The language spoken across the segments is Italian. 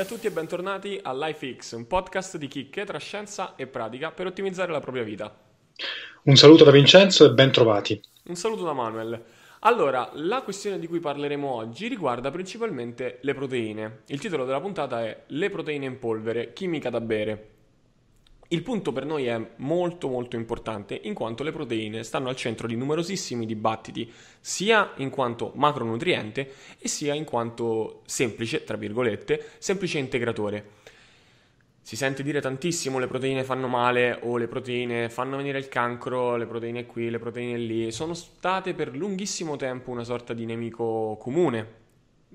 Salve a tutti e bentornati a LifeX, un podcast di chicche tra scienza e pratica per ottimizzare la propria vita. Un saluto da Vincenzo e bentrovati. Un saluto da Manuel. Allora, la questione di cui parleremo oggi riguarda principalmente le proteine. Il titolo della puntata è Le proteine in polvere, chimica da bere. Il punto per noi è molto molto importante in quanto le proteine stanno al centro di numerosissimi dibattiti, sia in quanto macronutriente e sia in quanto semplice, tra virgolette, semplice integratore. Si sente dire tantissimo le proteine fanno male o le proteine fanno venire il cancro, le proteine qui, le proteine lì, sono state per lunghissimo tempo una sorta di nemico comune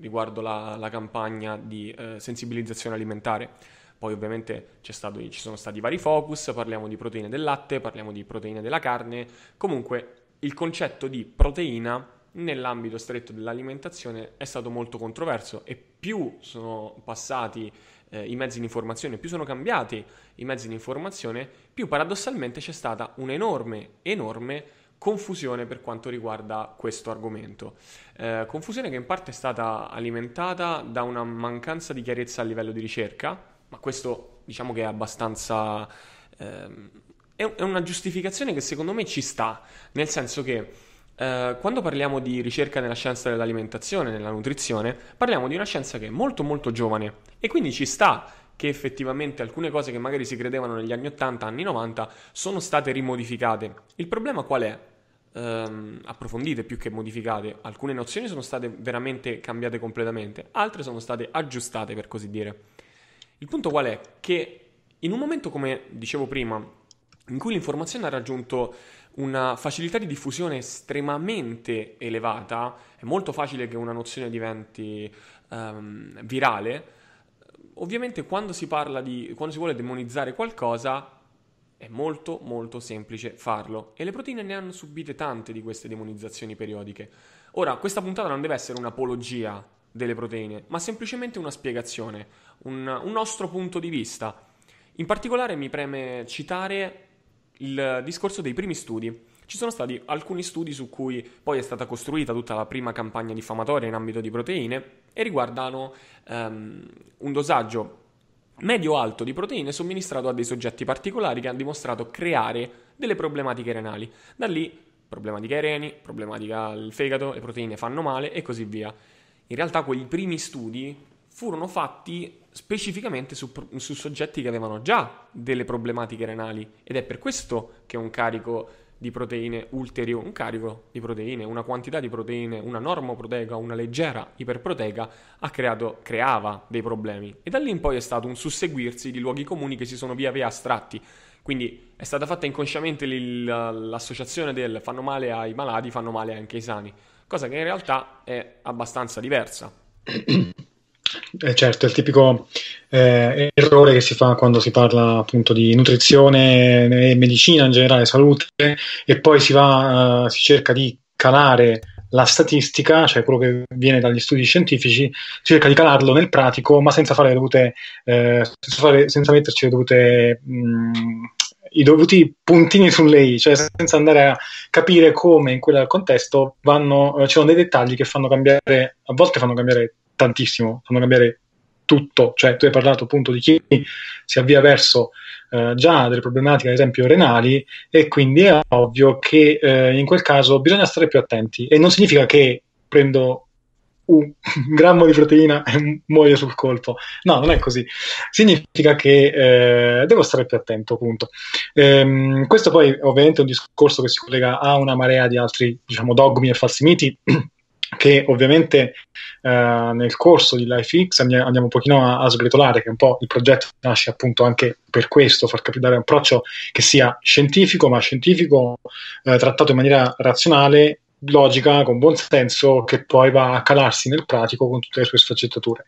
riguardo la, la campagna di eh, sensibilizzazione alimentare. Poi ovviamente stato, ci sono stati vari focus, parliamo di proteine del latte, parliamo di proteine della carne, comunque il concetto di proteina nell'ambito stretto dell'alimentazione è stato molto controverso e più sono passati eh, i mezzi di informazione, più sono cambiati i mezzi di informazione, più paradossalmente c'è stata un'enorme, enorme confusione per quanto riguarda questo argomento. Eh, confusione che in parte è stata alimentata da una mancanza di chiarezza a livello di ricerca, ma questo diciamo che è abbastanza... Ehm, è, una giustificazione che secondo me ci sta, nel senso che eh, quando parliamo di ricerca nella scienza dell'alimentazione, nella nutrizione, parliamo di una scienza che è molto molto giovane e quindi ci sta che effettivamente alcune cose che magari si credevano negli anni 80, anni 90 sono state rimodificate. Il problema qual è? Ehm, approfondite più che modificate. Alcune nozioni sono state veramente cambiate completamente, altre sono state aggiustate per così dire. Il punto qual è? Che in un momento come dicevo prima, in cui l'informazione ha raggiunto una facilità di diffusione estremamente elevata, è molto facile che una nozione diventi um, virale. Ovviamente quando si parla di quando si vuole demonizzare qualcosa è molto molto semplice farlo e le proteine ne hanno subite tante di queste demonizzazioni periodiche. Ora, questa puntata non deve essere un'apologia delle proteine, ma semplicemente una spiegazione, un, un nostro punto di vista. In particolare mi preme citare il discorso dei primi studi. Ci sono stati alcuni studi su cui poi è stata costruita tutta la prima campagna diffamatoria in ambito di proteine e riguardano um, un dosaggio medio-alto di proteine somministrato a dei soggetti particolari che hanno dimostrato creare delle problematiche renali. Da lì problematiche ai reni, problematica al fegato, le proteine fanno male e così via in realtà quei primi studi furono fatti specificamente su, su, soggetti che avevano già delle problematiche renali ed è per questo che un carico di proteine ulteriore, un carico di proteine, una quantità di proteine, una normoproteica, una leggera iperproteica ha creato, creava dei problemi e da lì in poi è stato un susseguirsi di luoghi comuni che si sono via via astratti quindi è stata fatta inconsciamente l'associazione del fanno male ai malati, fanno male anche ai sani cosa che in realtà è abbastanza diversa. Eh certo, è il tipico eh, errore che si fa quando si parla appunto di nutrizione e medicina in generale, salute, e poi si, va, uh, si cerca di calare la statistica, cioè quello che viene dagli studi scientifici, si cerca di calarlo nel pratico, ma senza, dovute, eh, senza, fare, senza metterci le dovute mh, mm, i dovuti puntini su lei, cioè senza andare a capire come in quel contesto vanno, eh, ci sono dei dettagli che fanno cambiare, a volte fanno cambiare tantissimo, fanno cambiare tutto, cioè tu hai parlato appunto di chi si avvia verso eh, già delle problematiche, ad esempio, renali, e quindi è ovvio che eh, in quel caso bisogna stare più attenti. E non significa che prendo un mhm. grammo di proteina e muoio sul colpo. No, non è così. Significa che eh, devo stare più attento, appunto. Ehm, questo poi ovviamente è un discorso che si collega a una marea di altri, diciamo, dogmi e falsi miti che ovviamente eh, nel corso di LifeX andiamo un pochino a, a, sgretolare, che un po' il progetto nasce appunto anche per questo, far capire un approccio che sia scientifico, ma scientifico eh, trattato in maniera razionale logica, con buon senso, che poi va a calarsi nel pratico con tutte le sue sfaccettature.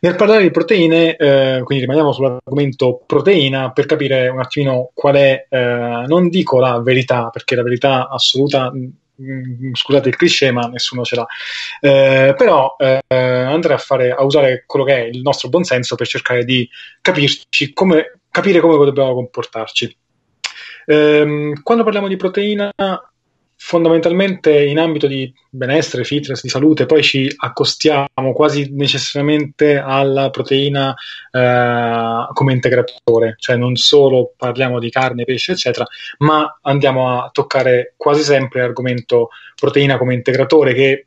Nel parlare di proteine, eh, quindi rimaniamo sull'argomento proteina per capire un attimino qual è, eh, non dico la verità, perché la verità assoluta mm, mm, scusate il cliché, ma nessuno ce l'ha. Eh, però eh, andare a, fare, a usare quello che è il nostro buon senso per cercare di capirci come, capire come dobbiamo comportarci. Ehm, quando parliamo di proteina, fondamentalmente in ambito di benessere, fitness, di salute, poi ci accostiamo quasi necessariamente alla proteina eh, come integratore, cioè non solo parliamo di carne, pesce, eccetera, ma andiamo a toccare quasi sempre l'argomento proteina come integratore che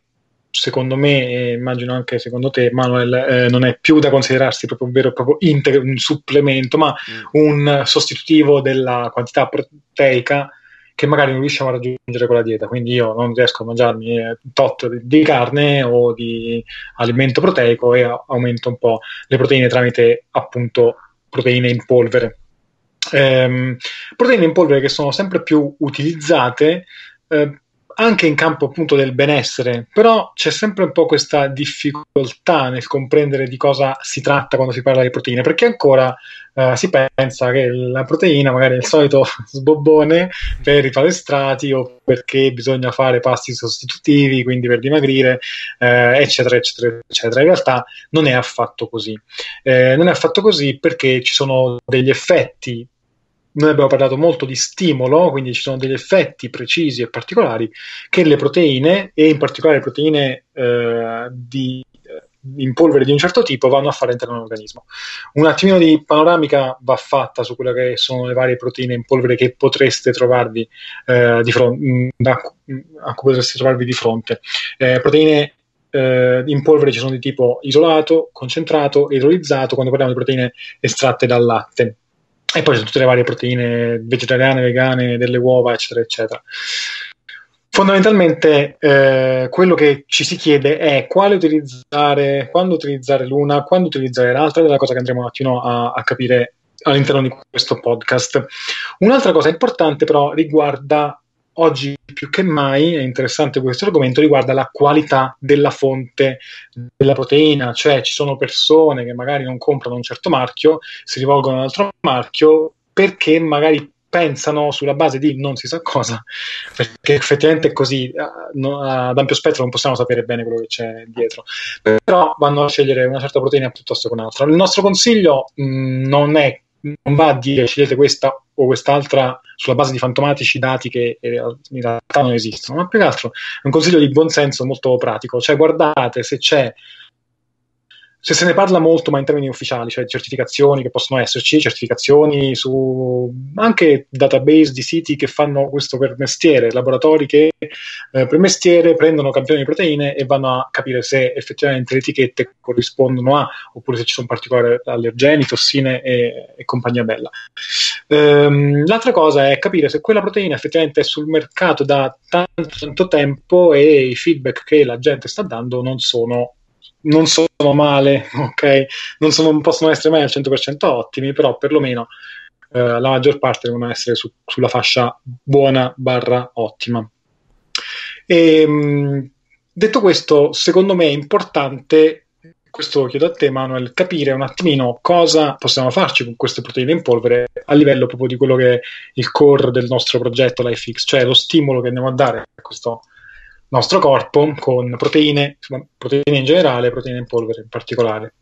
secondo me e immagino anche secondo te Manuel eh, non è più da considerarsi proprio un vero proprio integro, un supplemento ma mm. un sostitutivo della quantità proteica che magari non riusciamo a raggiungere con la dieta. Quindi io non riesco a mangiarmi eh, tot di carne o di alimento proteico e aumento un po' le proteine tramite appunto proteine in polvere. Ehm, proteine in polvere che sono sempre più utilizzate eh, anche in campo appunto del benessere, però c'è sempre un po' questa difficoltà nel comprendere di cosa si tratta quando si parla di proteine, perché ancora eh, si pensa che la proteina magari è il solito sbobbone per i palestrati o perché bisogna fare pasti sostitutivi, quindi per dimagrire, eh, eccetera, eccetera, eccetera. In realtà non è affatto così. Eh, non è affatto così perché ci sono degli effetti noi abbiamo parlato molto di stimolo, quindi ci sono degli effetti precisi e particolari che le proteine, e in particolare le proteine eh, di, eh, in polvere di un certo tipo, vanno a fare all'interno dell'organismo. Un attimino di panoramica va fatta su quelle che sono le varie proteine in polvere che potreste trovarvi, eh, di, fronte, mm, mm, a, cui potreste trovarvi di fronte. Eh, proteine eh, in polvere ci sono di tipo isolato, concentrato, idrolizzato, quando parliamo di proteine estratte dal latte e poi c'è tutte le varie proteine vegetariane, vegane, delle uova, eccetera, eccetera. Fondamentalmente eh, quello che ci si chiede è quale utilizzare, quando utilizzare l'una, quando utilizzare l'altra, è la cosa che andremo un attimo a, a capire all'interno di questo podcast. Un'altra cosa importante però riguarda oggi più che mai è interessante questo argomento, riguarda la qualità della fonte della proteina, cioè ci sono persone che magari non comprano un certo marchio, si rivolgono ad un altro marchio perché magari pensano sulla base di non si sa cosa, perché effettivamente è così ad ampio spettro non possiamo sapere bene quello che c'è dietro, però vanno a scegliere una certa proteina piuttosto che un'altra. Il nostro consiglio mh, mm, non è non va a dire scegliete questa o quest'altra sulla base di fantomatici dati che eh, in realtà non esistono, ma più che altro è un consiglio di buonsenso molto pratico, cioè guardate se c'è se se ne parla molto, ma in termini ufficiali, cioè certificazioni che possono esserci, certificazioni su anche database di siti che fanno questo per mestiere, laboratori che eh, per mestiere prendono campioni di proteine e vanno a capire se effettivamente le etichette corrispondono a, oppure se ci sono particolari allergeni, tossine e, e compagnia bella. Ehm, l'altra cosa è capire se quella proteina effettivamente è sul mercato da tanto, tanto tempo e i feedback che la gente sta dando non sono non sono male, ok? Non, sono, non, possono essere mai al 100% ottimi, però perlomeno eh, la maggior parte devono essere su, sulla fascia buona barra ottima. E, ehm, detto questo, secondo me è importante questo chiedo a te Manuel, capire un attimino cosa possiamo farci con queste proteine in polvere a livello proprio di quello che è il core del nostro progetto LifeX, cioè lo stimolo che andiamo a dare a questo nostro corpo con proteine, insomma, proteine in generale, proteine in polvere in particolare.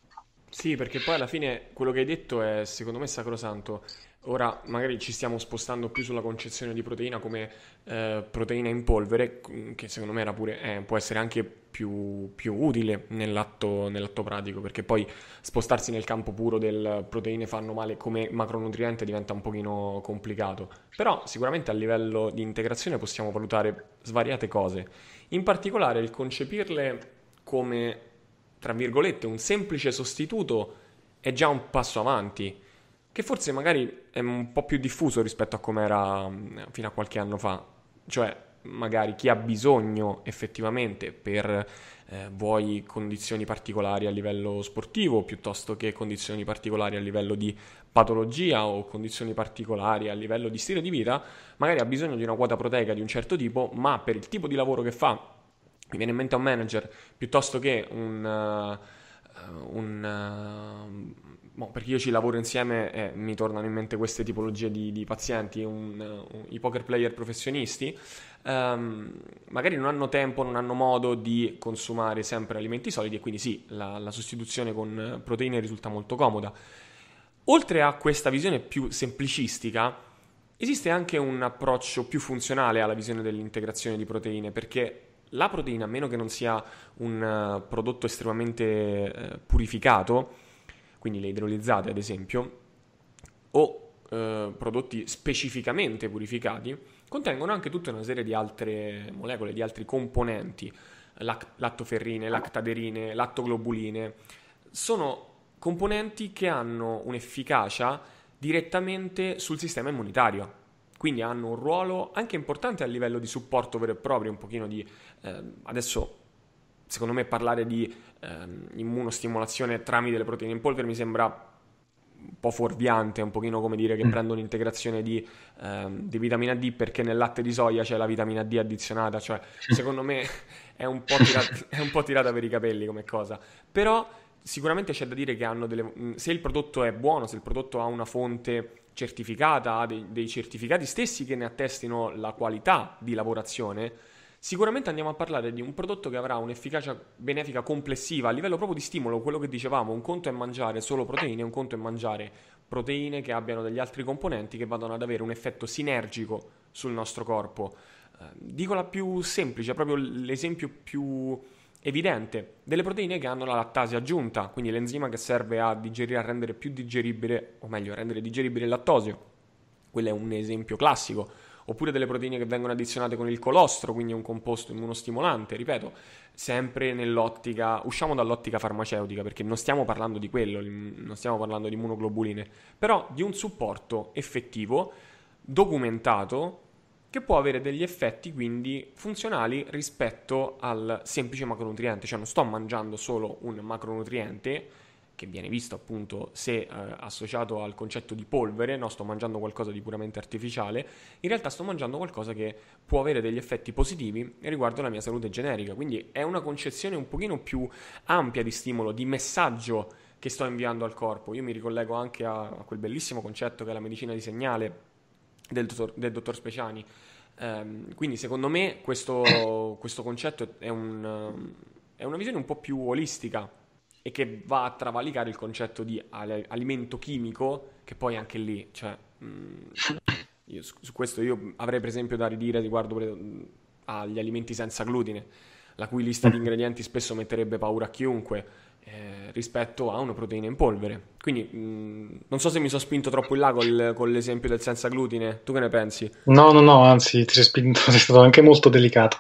Sì, perché poi alla fine quello che hai detto è secondo me sacrosanto. Ora magari ci stiamo spostando più sulla concezione di proteina come eh, proteina in polvere, mm, che secondo me pure, eh, può essere anche più, più utile nell'atto, nell'atto, pratico, perché poi spostarsi nel campo puro del proteine fanno male come macronutriente diventa un pochino complicato. Però sicuramente a livello di integrazione possiamo valutare svariate cose, in particolare il concepirle come, tra virgolette, un semplice sostituto è già un passo avanti che forse magari è un po' più diffuso rispetto a come era mm, fino a qualche anno fa. Cioè, magari chi ha bisogno effettivamente per eh, vuoi condizioni particolari a livello sportivo piuttosto che condizioni particolari a livello di patologia o condizioni particolari a livello di stile di vita, magari ha bisogno di una quota proteica di un certo tipo, ma per il tipo di lavoro che fa, mi viene in mente un manager piuttosto che un, uh, un uh, Bon, perché io ci lavoro insieme e mi tornano in mente queste tipologie di, di pazienti, un, un, i poker player professionisti, um, magari non hanno tempo, non hanno modo di consumare sempre alimenti solidi e quindi sì, la, la sostituzione con proteine risulta molto comoda. Oltre a questa visione più semplicistica, esiste anche un approccio più funzionale alla visione dell'integrazione di proteine, perché la proteina, a meno che non sia un eh, prodotto estremamente eh, purificato, quindi le idrolizzate ad esempio, o eh, prodotti specificamente purificati, contengono anche tutta una serie di altre molecole, di altri componenti, lact- lattoferrine, lactaderine, lattoglobuline. Sono componenti che hanno un'efficacia direttamente sul sistema immunitario, quindi hanno un ruolo anche importante a livello di supporto vero e proprio, un pochino di... Eh, adesso secondo me parlare di ehm, immunostimolazione tramite le proteine in polvere mi sembra un po' fuorviante, un pochino come dire che mm. prendo un'integrazione di, ehm, di, vitamina D perché nel latte di soia c'è la vitamina D addizionata, cioè secondo me è un po', tirat- è un po tirata per i capelli come cosa, però sicuramente c'è da dire che hanno delle... se il prodotto è buono, se il prodotto ha una fonte certificata, ha dei, dei certificati stessi che ne attestino la qualità di lavorazione, Sicuramente andiamo a parlare di un prodotto che avrà un'efficacia benefica complessiva a livello proprio di stimolo, quello che dicevamo, un conto è mangiare solo proteine, un conto è mangiare proteine che abbiano degli altri componenti che vadano ad avere un effetto sinergico sul nostro corpo. Eh, dico la più semplice, proprio l'esempio più evidente, delle proteine che hanno la lattasi aggiunta, quindi l'enzima che serve a, digerire, a rendere più digeribile, o meglio, a rendere digeribile il lattosio. Quello è un esempio classico oppure delle proteine che vengono addizionate con il colostro, quindi un composto immunostimolante, ripeto, sempre nell'ottica, usciamo dall'ottica farmaceutica perché non stiamo parlando di quello, non stiamo parlando di immunoglobuline, però di un supporto effettivo, documentato, che può avere degli effetti quindi funzionali rispetto al semplice macronutriente, cioè non sto mangiando solo un macronutriente, che viene visto appunto se eh, associato al concetto di polvere, no? sto mangiando qualcosa di puramente artificiale, in realtà sto mangiando qualcosa che può avere degli effetti positivi riguardo alla mia salute generica, quindi è una concezione un pochino più ampia di stimolo, di messaggio che sto inviando al corpo. Io mi ricollego anche a, a quel bellissimo concetto che è la medicina di segnale del dottor, del dottor Speciani. Ehm, quindi secondo me questo, questo concetto è, un, è una visione un po' più olistica e che va a travalicare il concetto di alimento chimico, che poi anche lì, cioè, mh, mm, io, su questo io avrei per esempio da ridire riguardo agli alimenti senza glutine, la cui lista di ingredienti spesso metterebbe paura a chiunque eh, rispetto a una proteina in polvere. Quindi mh, mm, non so se mi sono spinto troppo in là col, con l'esempio del senza glutine, tu che ne pensi? No, no, no, anzi ti sei spinto, sei stato anche molto delicato,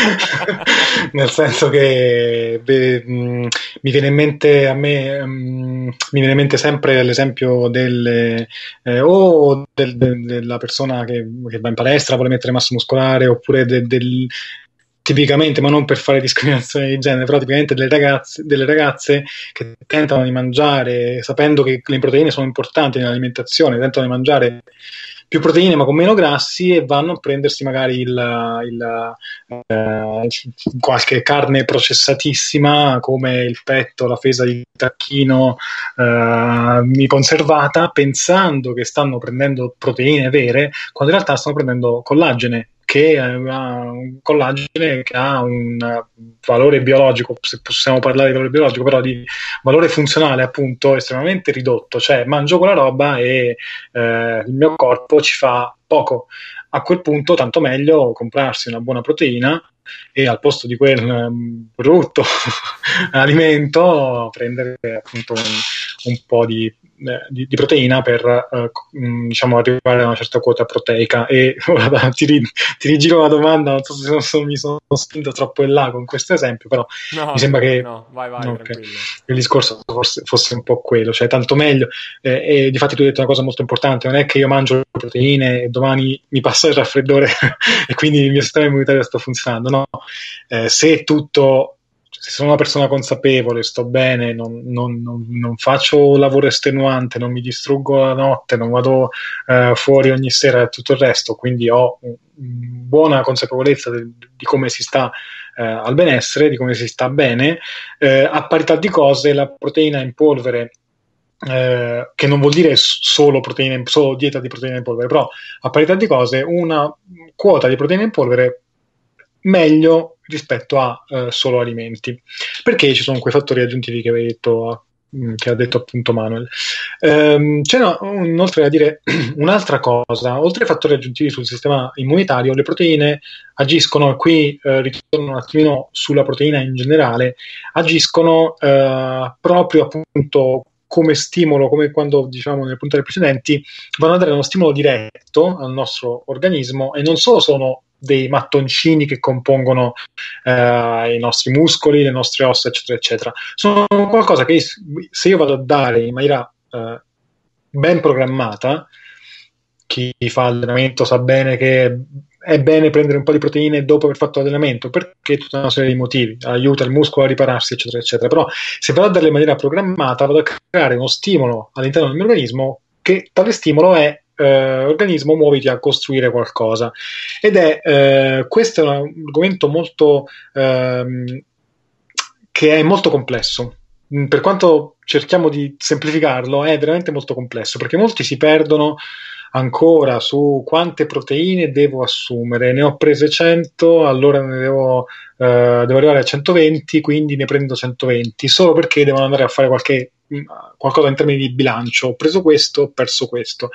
nel senso che beh, mh, mm, mi viene in mente a me, mh, mm, mi viene in mente sempre l'esempio del, eh, o del, de, della persona che, che, va in palestra, vuole mettere massa muscolare, oppure de, del, tipicamente, ma non per fare discriminazione di genere, però tipicamente delle ragazze, delle ragazze, che tentano di mangiare, sapendo che le proteine sono importanti nell'alimentazione, tentano di mangiare più proteine ma con meno grassi e vanno a prendersi magari il, il, eh, qualche carne processatissima come il petto, la fesa di tacchino eh, conservata pensando che stanno prendendo proteine vere quando in realtà stanno prendendo collagene che è eh, un collagene che ha un eh, valore biologico, se possiamo parlare di valore biologico, però di valore funzionale appunto estremamente ridotto, cioè mangio quella roba e eh, il mio corpo ci fa poco. A quel punto tanto meglio comprarsi una buona proteina e al posto di quel mm, brutto alimento prendere appunto un un po' di, eh, di, di proteina per eh, mm, diciamo arrivare a una certa quota proteica. E guarda, ti, ri, ti rigiro la domanda, non so se, non so, mi sono spinto troppo in là con questo esempio, però no, mi sembra che, no, vai, vai, no, il discorso fosse, fosse, un po' quello, cioè tanto meglio. Eh, e di fatto tu hai detto una cosa molto importante, non è che io mangio le proteine e domani mi passa il raffreddore e quindi il mio sistema immunitario sta funzionando, no? Eh, se tutto se sono una persona consapevole, sto bene, non, non, non, non, faccio lavoro estenuante, non mi distruggo la notte, non vado eh, fuori ogni sera e tutto il resto, quindi ho buona consapevolezza di, di come si sta eh, al benessere, di come si sta bene, eh, a parità di cose la proteina in polvere eh, che non vuol dire solo, proteine, solo dieta di proteine in polvere, però a parità di cose una quota di proteine in polvere meglio rispetto a eh, solo alimenti, perché ci sono quei fattori aggiuntivi che avevi detto mm, che ha detto appunto Manuel. Ehm, c'è no, inoltre da dire un'altra cosa, oltre ai fattori aggiuntivi sul sistema immunitario, le proteine agiscono, e qui eh, ritorno un attimino sulla proteina in generale, agiscono eh, proprio appunto come stimolo, come quando diciamo nelle puntate precedenti, vanno a dare uno stimolo diretto al nostro organismo e non solo sono dei mattoncini che compongono eh, i nostri muscoli, le nostre ossa, eccetera, eccetera. Sono qualcosa che se io vado a dare in maniera eh, ben programmata, chi fa allenamento sa bene che è bene prendere un po' di proteine dopo aver fatto l'allenamento perché tutta una serie di motivi aiuta il muscolo a ripararsi eccetera eccetera però se vado a darle in maniera programmata vado a creare uno stimolo all'interno del mio organismo che tale stimolo è eh, organismo muoviti a costruire qualcosa. Ed è eh, questo è un argomento molto ehm, che è molto complesso. Mm, per quanto cerchiamo di semplificarlo, è veramente molto complesso perché molti si perdono ancora su quante proteine devo assumere. Ne ho prese 100, allora ne devo, eh, devo arrivare a 120, quindi ne prendo 120 solo perché devono andare a fare qualche eh, qualcosa in termini di bilancio, ho preso questo, ho perso questo.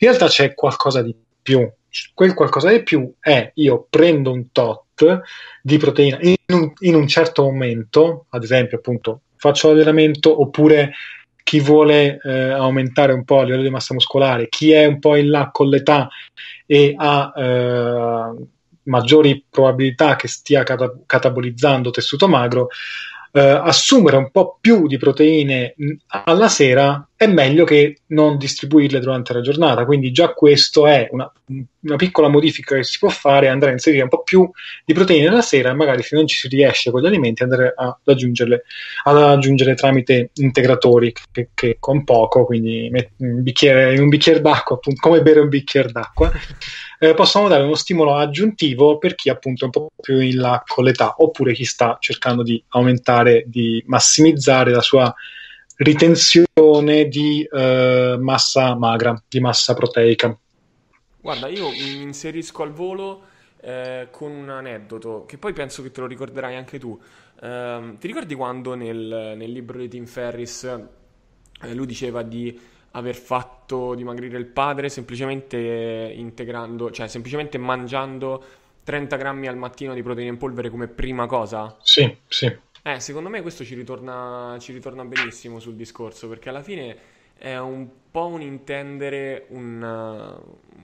In realtà c'è qualcosa di più. Quel qualcosa di più è io prendo un tot di proteina in un, in un certo momento, ad esempio appunto faccio l'allenamento oppure chi vuole eh, aumentare un po' il livello di massa muscolare, chi è un po' in là con l'età e ha eh, maggiori probabilità che stia cata- catabolizzando tessuto magro, eh, assumere un po' più di proteine mm, alla sera è meglio che non distribuirle durante la giornata. Quindi già questo è una, una piccola modifica che si può fare, andare a inserire un po' più di proteine la sera e magari se non ci si riesce con gli alimenti andare ad aggiungerle, ad aggiungere tramite integratori che, che con poco, quindi un bicchiere, un bicchiere d'acqua, appunto, come bere un bicchiere d'acqua, eh, possono dare uno stimolo aggiuntivo per chi appunto è un po' più in là con l'età oppure chi sta cercando di aumentare, di massimizzare la sua ritenzione di eh, massa magra, di massa proteica. Guarda, io mi inserisco al volo eh, con un aneddoto che poi penso che te lo ricorderai anche tu. Eh, ti ricordi quando nel, nel, libro di Tim Ferris eh, lui diceva di aver fatto dimagrire il padre semplicemente integrando, cioè semplicemente mangiando 30 grammi al mattino di proteine in polvere come prima cosa? Sì, sì. Eh, secondo me questo ci ritorna, ci ritorna benissimo sul discorso, perché alla fine è un po' un intendere un,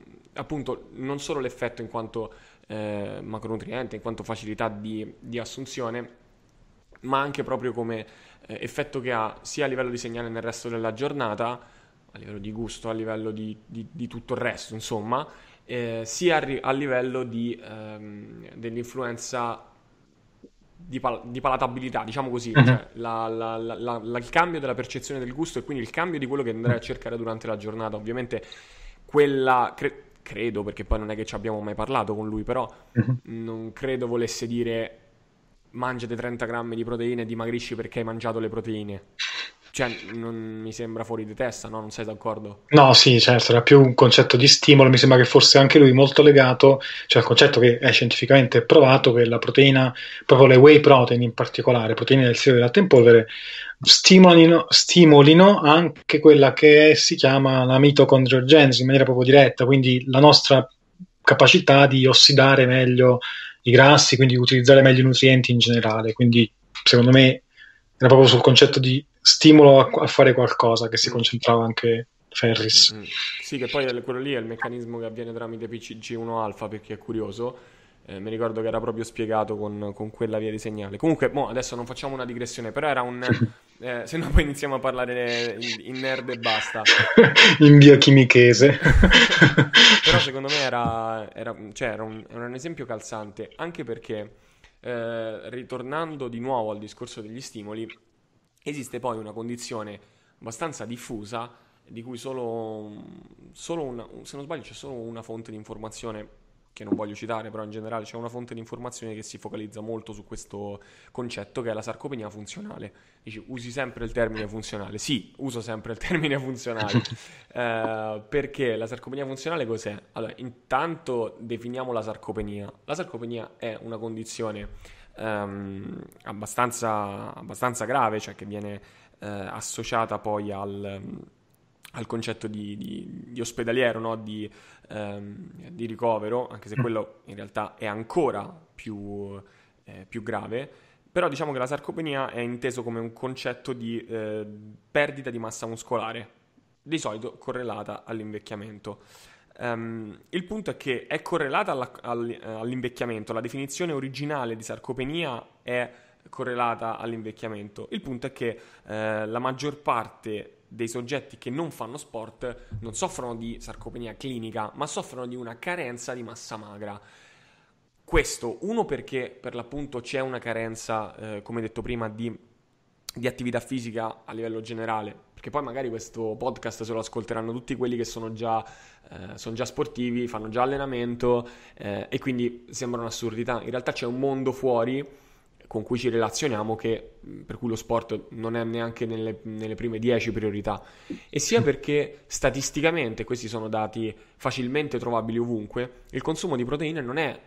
eh, appunto non solo l'effetto in quanto eh, macronutriente, in quanto facilità di, di assunzione, ma anche proprio come eh, effetto che ha sia a livello di segnale nel resto della giornata, a livello di gusto, a livello di, di, di tutto il resto, insomma, eh, sia a, a livello di, ehm, dell'influenza di, pal- di, palatabilità, diciamo così, mhm. cioè, la, la, la, il cambio della percezione del gusto e quindi il cambio di quello che andrai a mm. cercare durante la giornata. Ovviamente quella, cre- credo, perché poi non è che ci abbiamo mai parlato con lui, però mhm. non credo volesse dire mangiate 30 grammi di proteine e dimagrisci perché hai mangiato le proteine cioè, non mi sembra fuori di testa, no? Non sei d'accordo? No, sì, certo, era più un concetto di stimolo, mi sembra che fosse anche lui molto legato, cioè al concetto che è scientificamente provato che la proteina, proprio le whey protein in particolare, proteine del siero del latte in polvere, stimolino, stimolino anche quella che si chiama la mitocondriogenesi in maniera proprio diretta, quindi la nostra capacità di ossidare meglio i grassi, quindi utilizzare meglio i nutrienti in generale, quindi secondo me era proprio sul concetto di stimolo a, a, fare qualcosa che si mm. concentrava anche Ferris. Mm-hmm. Sì, che poi quello lì è il meccanismo che avviene tramite PCG1 alfa per chi è curioso. Eh, mi ricordo che era proprio spiegato con, con quella via di segnale. Comunque, mo, adesso non facciamo una digressione, però era un. Eh, se no, poi iniziamo a parlare in, in nerd e basta. in biochimichese. però secondo me era, era, cioè, era, un, era un esempio calzante, anche perché. Eh, ritornando di nuovo al discorso degli stimoli, Esiste poi una condizione abbastanza diffusa di cui solo, solo una, se non sbaglio c'è solo una fonte di informazione che non voglio citare, però in generale c'è una fonte di informazione che si focalizza molto su questo concetto che è la sarcopenia funzionale. Dici, usi sempre il termine funzionale. Sì, uso sempre il termine funzionale. eh, perché la sarcopenia funzionale cos'è? Allora, intanto definiamo la sarcopenia. La sarcopenia è una condizione ehm, abbastanza, abbastanza, grave, cioè che viene eh, associata poi al, al concetto di, di, di ospedaliero, no? di, ehm, di, ricovero, anche se mm. quello in realtà è ancora più, eh, più grave. Però diciamo che la sarcopenia è inteso come un concetto di eh, perdita di massa muscolare, di solito correlata all'invecchiamento. Um, il punto è che è correlata alla, all, eh, all'invecchiamento, la definizione originale di sarcopenia è correlata all'invecchiamento. Il punto è che eh, la maggior parte dei soggetti che non fanno sport non soffrono di sarcopenia clinica, ma soffrono di una carenza di massa magra. Questo, uno perché per l'appunto c'è una carenza, eh, come detto prima, di, di attività fisica a livello generale, perché poi magari questo podcast se lo ascolteranno tutti quelli che sono già, eh, sono già sportivi, fanno già allenamento eh, e quindi sembra un'assurdità. In realtà c'è un mondo fuori con cui ci relazioniamo che, per cui lo sport non è neanche nelle, nelle prime 10 priorità. E sia perché statisticamente, questi sono dati facilmente trovabili ovunque, il consumo di proteine non è,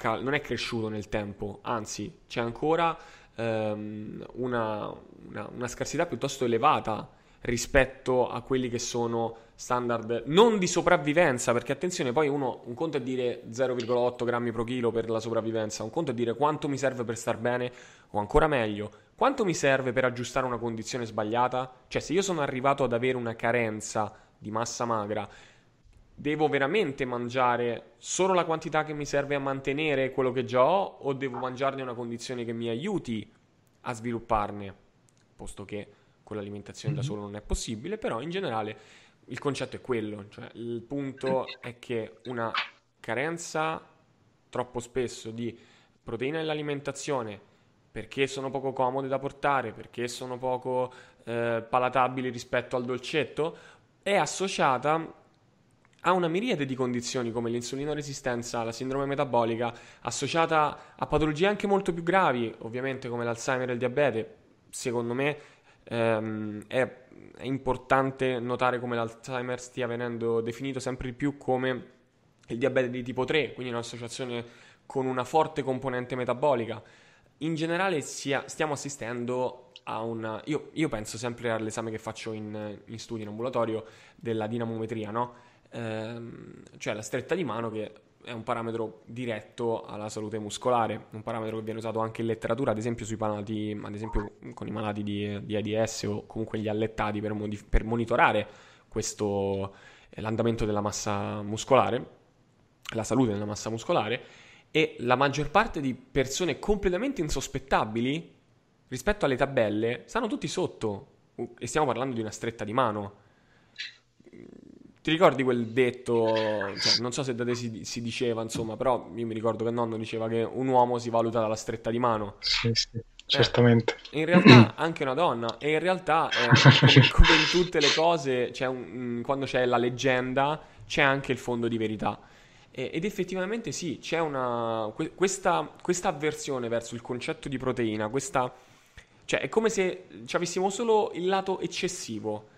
non è cresciuto nel tempo, anzi c'è ancora... Ehm, una, una, una, scarsità piuttosto elevata rispetto a quelli che sono standard non di sopravvivenza, perché attenzione, poi uno, un conto è dire 0,8 grammi pro chilo per la sopravvivenza, un conto è dire quanto mi serve per star bene, o ancora meglio, quanto mi serve per aggiustare una condizione sbagliata, cioè se io sono arrivato ad avere una carenza di massa magra, devo veramente mangiare solo la quantità che mi serve a mantenere quello che già ho o devo mangiarne una condizione che mi aiuti a svilupparne, posto che con l'alimentazione da mhm. solo non è possibile, però in generale il concetto è quello, cioè il punto è che una carenza troppo spesso di proteine nell'alimentazione perché sono poco comode da portare, perché sono poco eh, palatabili rispetto al dolcetto, è associata a una miriade di condizioni come l'insulino resistenza, la sindrome metabolica, associata a patologie anche molto più gravi, ovviamente come l'Alzheimer e il diabete. Secondo me ehm, è, è importante notare come l'Alzheimer stia venendo definito sempre di più come il diabete di tipo 3, quindi un'associazione con una forte componente metabolica. In generale sia, stiamo assistendo a un... Io, io, penso sempre all'esame che faccio in, in studio, in ambulatorio, della dinamometria, no? Ehm, cioè la stretta di mano che è un parametro diretto alla salute muscolare, un parametro che viene usato anche in letteratura, ad esempio sui malati, ad esempio con i malati di, di AIDS o comunque gli allettati per, modif- per monitorare questo, eh, l'andamento della massa muscolare, la salute della massa muscolare e la maggior parte di persone completamente insospettabili rispetto alle tabelle stanno tutti sotto e stiamo parlando di una stretta di mano ti ricordi quel detto, cioè, non so se da te si, si, diceva, insomma, però io mi ricordo che nonno diceva che un uomo si valuta dalla stretta di mano. Sì, sì. Eh, certamente. in realtà anche una donna, e in realtà eh, come, in tutte le cose, c'è un, mm, quando c'è la leggenda c'è anche il fondo di verità. E, ed effettivamente sì, c'è una, questa, questa, avversione verso il concetto di proteina, questa, cioè è come se ci avessimo solo il lato eccessivo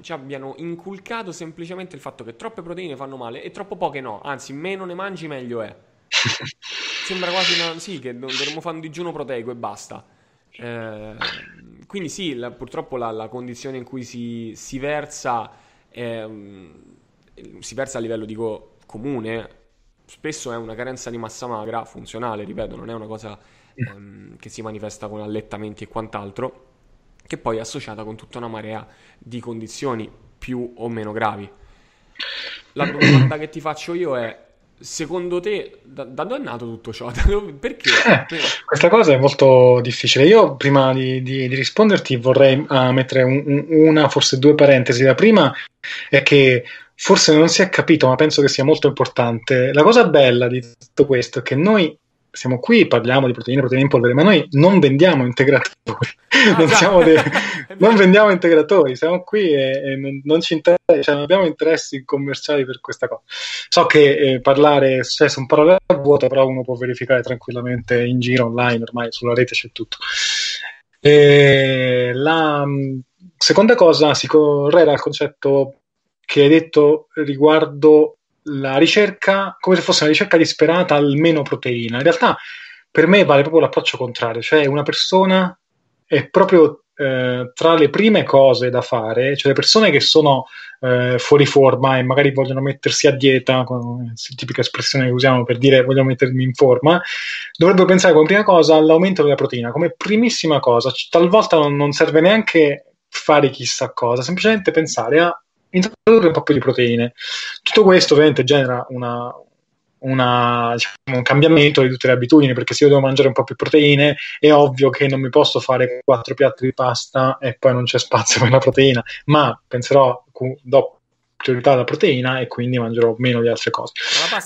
ci abbiano inculcato semplicemente il fatto che troppe proteine fanno male e troppo poche no, anzi meno ne mangi meglio è. Sembra quasi una... sì, che dovremmo fare un digiuno proteico e basta. Eh, quindi sì, la, purtroppo la, la, condizione in cui si, si versa, eh, si versa a livello, dico, comune, spesso è una carenza di massa magra funzionale, ripeto, non è una cosa mm. ehm, che si manifesta con allettamenti e quant'altro che poi è associata con tutta una marea di condizioni più o meno gravi. La domanda che ti faccio io è, secondo te, da, da dove è nato tutto ciò? Perché? Eh, questa cosa è molto difficile. Io prima di, di, di risponderti vorrei uh, mettere un, una, forse due parentesi. La prima è che forse non si è capito, ma penso che sia molto importante. La cosa bella di tutto questo è che noi siamo qui, parliamo di proteine, proteine in polvere, ma noi non vendiamo integratori, ah, non, dei, non, vendiamo integratori, siamo qui e, e non, non, ci interessa, cioè, non abbiamo interessi commerciali per questa cosa. So che eh, parlare, cioè, sono parole a vuoto, però uno può verificare tranquillamente in giro online, ormai sulla rete c'è tutto. E la mm, seconda cosa si correla al concetto che hai detto riguardo la ricerca, come se fosse una ricerca disperata almeno proteina. In realtà per me vale proprio l'approccio contrario, cioè una persona è proprio eh, tra le prime cose da fare, cioè le persone che sono eh, fuori forma e magari vogliono mettersi a dieta, con, eh, tipica espressione che usiamo per dire voglio mettermi in forma, dovrebbero pensare come prima cosa all'aumento della proteina, come primissima cosa, talvolta non serve neanche fare chissà cosa, semplicemente pensare a introdurre un po' più di proteine. Tutto questo ovviamente genera una, una, diciamo, un cambiamento di tutte le abitudini, perché se io devo mangiare un po' più proteine, è ovvio che non mi posso fare quattro piatti di pasta e poi non c'è spazio per la proteina, ma penserò do priorità alla proteina e quindi mangerò meno di altre cose.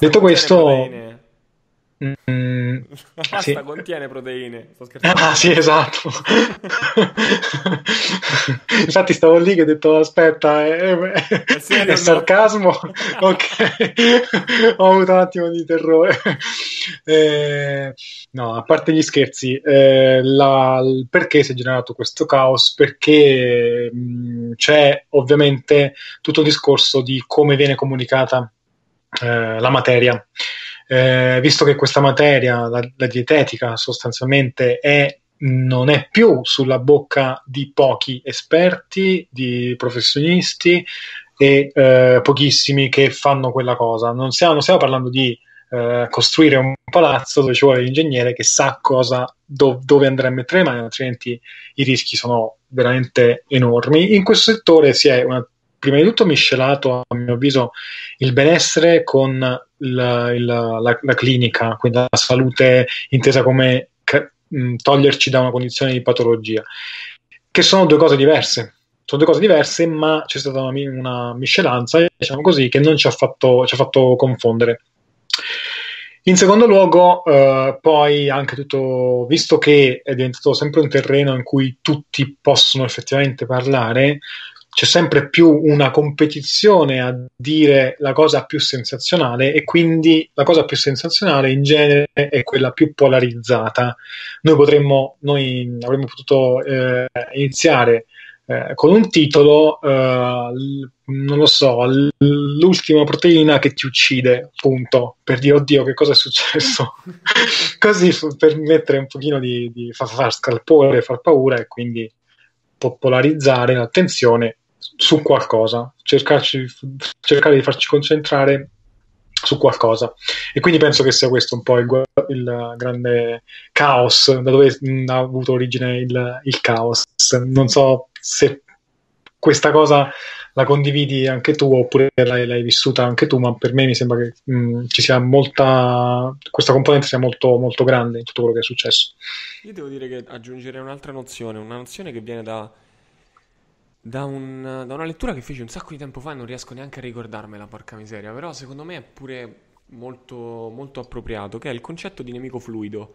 Detto questo, proteine. Mm, Pasta sì. contiene proteine. Sto scherzando. Ah, sì, esatto. Infatti, stavo lì che ho detto: Aspetta, eh, eh, eh, è, è, è, è sarcasmo. ok, ho avuto un attimo di terrore. Eh, no, a parte gli scherzi, eh, la, perché si è generato questo caos? Perché mh, mm, c'è ovviamente tutto il discorso di come viene comunicata eh, la materia eh, visto che questa materia, la, la dietetica sostanzialmente, è non è più sulla bocca di pochi esperti, di professionisti e eh, pochissimi che fanno quella cosa. Non stiamo, non stiamo parlando di eh, costruire un palazzo dove ci vuole l'ingegnere che sa cosa, do, dove andare a mettere le mani, altrimenti i rischi sono veramente enormi. In questo settore si è una, prima di tutto miscelato, a mio avviso, il benessere con la, la, la, la clinica, quindi la salute intesa come ca- mm, toglierci da una condizione di patologia, che sono due cose diverse. Sono due cose diverse, ma c'è stata una, una miscelanza, diciamo così, che non ci ha fatto, ci ha fatto confondere. In secondo luogo, eh, poi anche tutto, visto che è diventato sempre un terreno in cui tutti possono effettivamente parlare, c'è sempre più una competizione a dire la cosa più sensazionale e quindi la cosa più sensazionale in genere è quella più polarizzata. Noi potremmo, noi avremmo potuto eh, iniziare eh, con un titolo, eh, non lo so, l'ultima proteina che ti uccide, punto, per dire oddio che cosa è successo, così per mettere un pochino di, di far, far scalpore, far paura e quindi popolarizzare l'attenzione su qualcosa, cercarci, cercare di farci concentrare su qualcosa. E quindi penso che sia questo un po' il, il grande caos, da dove mm, ha avuto origine il, il, caos. Non so se questa cosa la condividi anche tu oppure l'hai, l'hai vissuta anche tu, ma per me mi sembra che mh, mm, ci sia molta, questa componente sia molto, molto grande in tutto quello che è successo. Io devo dire che aggiungerei un'altra nozione, una nozione che viene da da, un, da, una lettura che feci un sacco di tempo fa e non riesco neanche a ricordarmela, porca miseria, però secondo me è pure molto, molto appropriato, che è il concetto di nemico fluido.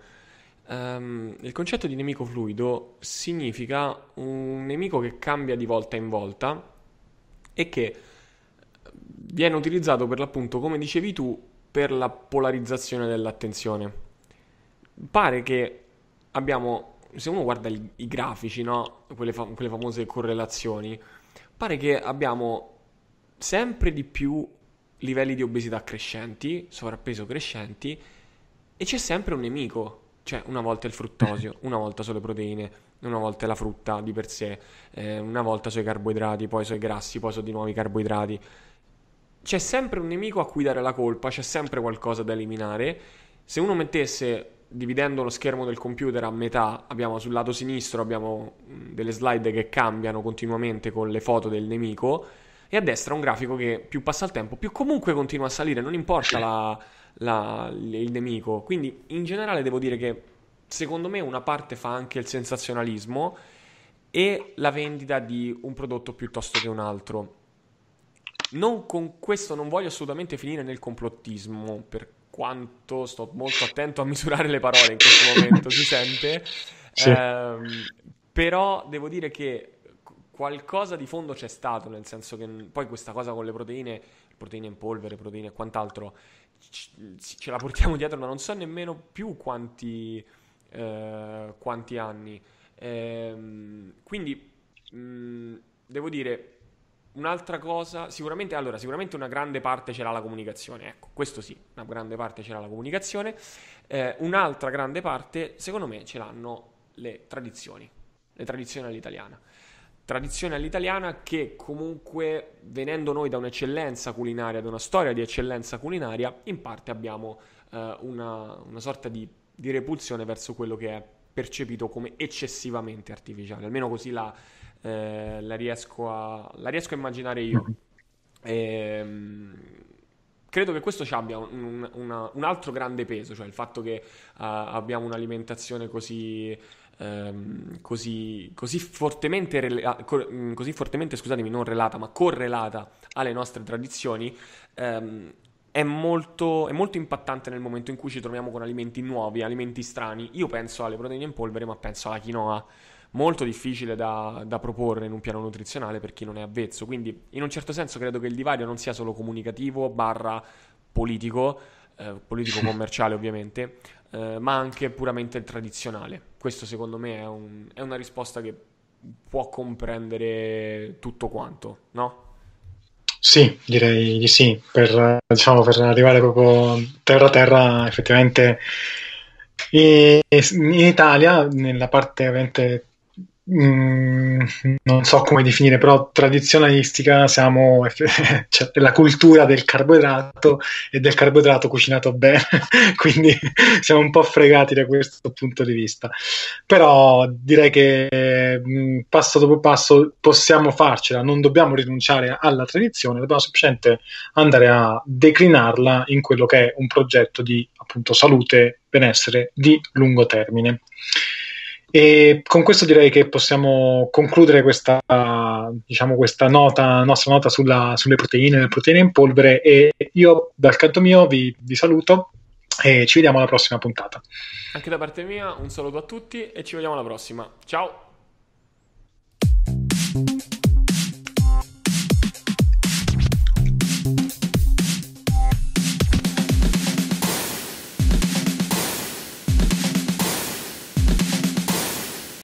Um, il concetto di nemico fluido significa un nemico che cambia di volta in volta e che viene utilizzato per l'appunto, come dicevi tu, per la polarizzazione dell'attenzione. Pare che abbiamo se uno guarda il, i grafici, no? quelle, fa- quelle famose correlazioni, pare che abbiamo sempre di più livelli di obesità crescenti, sovrappeso crescenti, e c'è sempre un nemico. Cioè, una volta il fruttosio, una volta sulle proteine, una volta la frutta di per sé, eh, una volta sui carboidrati, poi sui grassi, poi su di nuovo i carboidrati. C'è sempre un nemico a cui dare la colpa, c'è sempre qualcosa da eliminare. Se uno mettesse dividendo lo schermo del computer a metà, abbiamo sul lato sinistro abbiamo mm, delle slide che cambiano continuamente con le foto del nemico e a destra un grafico che più passa il tempo, più comunque continua a salire, non importa la, la, il nemico. Quindi in generale devo dire che secondo me una parte fa anche il sensazionalismo e la vendita di un prodotto piuttosto che un altro. Non con questo non voglio assolutamente finire nel complottismo, perché quanto sto molto attento a misurare le parole in questo momento, si sente. Sì. Eh, però devo dire che qualcosa di fondo c'è stato, nel senso che poi questa cosa con le proteine, proteine in polvere, proteine e quant'altro, ce la portiamo dietro ma non so nemmeno più quanti, eh, quanti anni. Eh, quindi mh, mhmm, devo dire, un'altra cosa, sicuramente, allora, sicuramente una grande parte ce l'ha la comunicazione, ecco, questo sì, una grande parte ce l'ha la comunicazione, eh, un'altra grande parte, secondo me, ce l'hanno le tradizioni, le tradizioni all'italiana. Tradizione all'italiana che comunque, venendo noi da un'eccellenza culinaria, da una storia di eccellenza culinaria, in parte abbiamo eh, una, una, sorta di, di repulsione verso quello che è percepito come eccessivamente artificiale, almeno così la, eh, la, riesco a, la, riesco a, immaginare io. Mhm. E, ehm, credo che questo ci abbia un, un, una, un, altro grande peso, cioè il fatto che uh, abbiamo un'alimentazione così... Ehm, così, così, fortemente, rela- mm, così fortemente scusatemi, non relata, ma correlata alle nostre tradizioni, ehm, è, molto, è, molto, impattante nel momento in cui ci troviamo con alimenti nuovi, alimenti strani. Io penso alle proteine in polvere, ma penso alla quinoa molto difficile da, da, proporre in un piano nutrizionale per chi non è avvezzo. Quindi, in un certo senso, credo che il divario non sia solo comunicativo barra politico, eh, politico-commerciale ovviamente, eh, ma anche puramente tradizionale. Questo, secondo me, è, un, è una risposta che può comprendere tutto quanto, no? Sì, direi di sì. Per, diciamo, per arrivare proprio terra a terra, effettivamente in Italia, nella parte ovviamente Mm, non so come definire, però tradizionalistica siamo cioè, la cultura del carboidrato e del carboidrato cucinato bene, quindi siamo un po' fregati da questo punto di vista. Però direi che mm, passo dopo passo possiamo farcela, non dobbiamo rinunciare alla tradizione, dobbiamo semplicemente andare a declinarla in quello che è un progetto di appunto salute, benessere di lungo termine. E con questo direi che possiamo concludere questa, diciamo, questa nota, nostra nota sulla, sulle proteine, le proteine in polvere e io dal canto mio vi, vi saluto e ci vediamo alla prossima puntata. Anche da parte mia un saluto a tutti e ci vediamo alla prossima. Ciao!